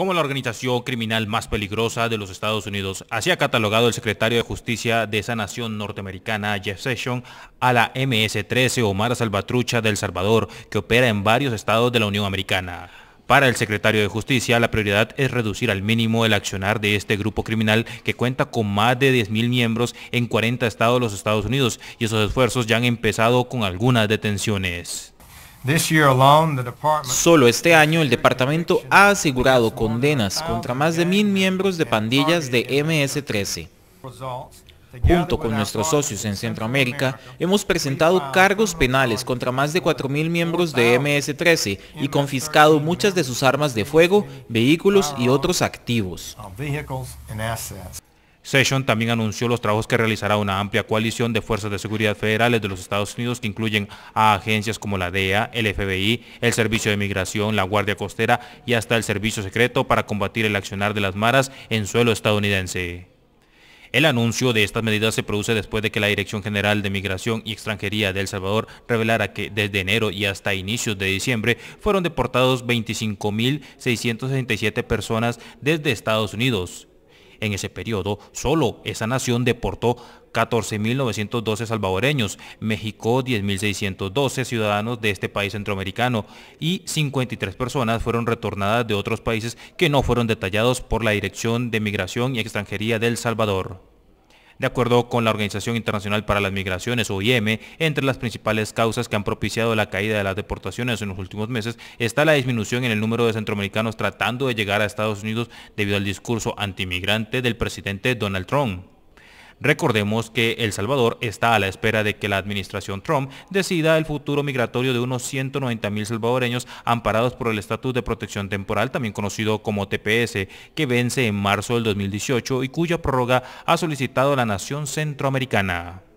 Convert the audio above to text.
como la organización criminal más peligrosa de los Estados Unidos. Así ha catalogado el secretario de Justicia de esa nación norteamericana, Jeff Sessions, a la MS-13 Omar Salvatrucha del Salvador, que opera en varios estados de la Unión Americana. Para el secretario de Justicia, la prioridad es reducir al mínimo el accionar de este grupo criminal que cuenta con más de 10.000 miembros en 40 estados de los Estados Unidos y esos esfuerzos ya han empezado con algunas detenciones. Solo este año el departamento ha asegurado condenas contra más de mil miembros de pandillas de MS-13. Junto con nuestros socios en Centroamérica, hemos presentado cargos penales contra más de 4.000 miembros de MS-13 y confiscado muchas de sus armas de fuego, vehículos y otros activos. Session también anunció los trabajos que realizará una amplia coalición de fuerzas de seguridad federales de los Estados Unidos que incluyen a agencias como la DEA, el FBI, el Servicio de Migración, la Guardia Costera y hasta el Servicio Secreto para combatir el accionar de las maras en suelo estadounidense. El anuncio de estas medidas se produce después de que la Dirección General de Migración y Extranjería de El Salvador revelara que desde enero y hasta inicios de diciembre fueron deportados 25.667 personas desde Estados Unidos, en ese periodo solo esa nación deportó 14.912 salvadoreños, México 10.612 ciudadanos de este país centroamericano y 53 personas fueron retornadas de otros países que no fueron detallados por la Dirección de Migración y Extranjería del Salvador de acuerdo con la Organización Internacional para las Migraciones, OIM, entre las principales causas que han propiciado la caída de las deportaciones en los últimos meses está la disminución en el número de centroamericanos tratando de llegar a Estados Unidos debido al discurso antimigrante del presidente Donald Trump. Recordemos que El Salvador está a la espera de que la administración Trump decida el futuro migratorio de unos 190.000 salvadoreños amparados por el Estatus de Protección Temporal, también conocido como TPS, que vence en marzo del 2018 y cuya prórroga ha solicitado la Nación Centroamericana.